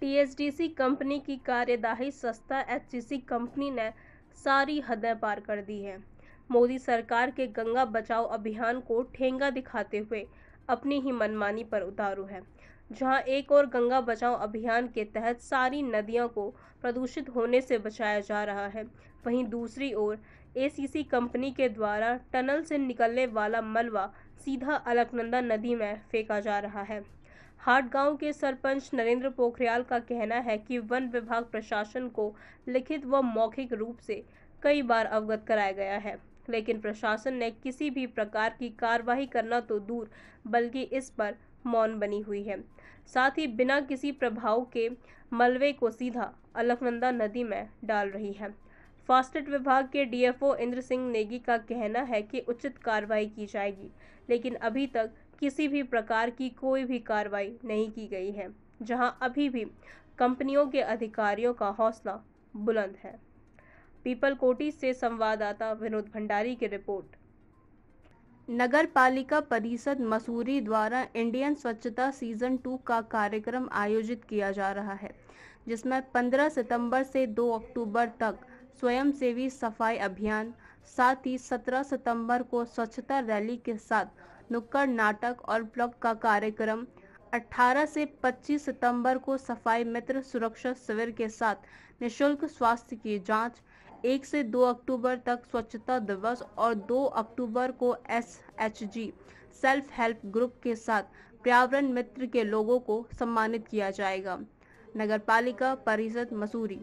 TSDC company की कार्यदाही सस्ता HCC company ने सारी हदें पार कर दी है मोदी सरकार के गंगा बचाओ अभियान को ठेंगा दिखाते हुए अपनी ही मनमानी पर उतारू है जहां एक और गंगा बचाओ अभियान के तहत सारी नदियों को प्रदूषित होने से बचाया जा रहा है वहीं दूसरी ओर एसीसी कंपनी के द्वारा टनल से निकलने वाला मलबा सीधा अलकनंदा नदी में फेंका जा रहा है हाट गांव के सरपंच नरेंद्र पोखरियाल का कहना है कि वन विभाग प्रशासन को लिखित व मौखिक रूप से कई बार अवगत कराया गया है लेकिन प्रशासन ने किसी भी प्रकार की कार्रवाई करना तो दूर बल्कि इस पर मौन बनी हुई है साथ ही बिना किसी प्रभाव के मलबे को सीधा अलकनंदा नदी में डाल रही है फास्टेट विभाग के डीएफओ इंद्र सिंह नेगी का कहना है कि उचित कार्रवाई की जाएगी लेकिन अभी तक किसी भी प्रकार की कोई भी कार्रवाई नहीं की गई है जहां अभी भी कंपनियों के अधिकारियों का हौसला बुलंद है पीपल कोटी से संवाददाता विनोद भंडारी की रिपोर्ट नगर पालिका परिषद मसूरी द्वारा इंडियन स्वच्छता सीजन टू का कार्यक्रम आयोजित किया जा रहा है जिसमें 15 सितंबर से 2 अक्टूबर तक स्वयंसेवी सफाई अभियान साथ ही 17 सितंबर को स्वच्छता रैली के साथ नुक्कड़ नाटक और ब्लॉग का कार्यक्रम 18 से 25 सितंबर को सफाई मित्र सुरक्षा शिविर के साथ निशुल्क स्वास्थ्य की जांच 1 से 2 अक्टूबर तक स्वच्छता दिवस और 2 अक्टूबर को S H G self help group के साथ पर्यावरण मित्र के लोगों को सम्मानित किया जाएगा नगर पालिका परिषद मसूरी